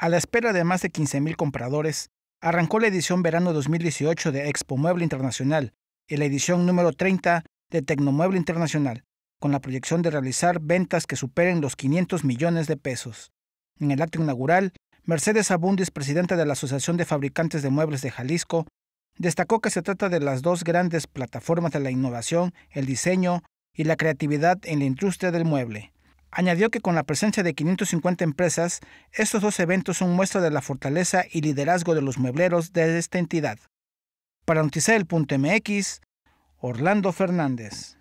A la espera de más de 15.000 compradores, arrancó la edición verano 2018 de Expo Mueble Internacional y la edición número 30 de Tecnomueble Internacional, con la proyección de realizar ventas que superen los 500 millones de pesos. En el acto inaugural, Mercedes Abundis, presidenta de la Asociación de Fabricantes de Muebles de Jalisco, destacó que se trata de las dos grandes plataformas de la innovación, el diseño y la creatividad en la industria del mueble. Añadió que con la presencia de 550 empresas, estos dos eventos son muestra de la fortaleza y liderazgo de los muebleros de esta entidad. Para MX, Orlando Fernández.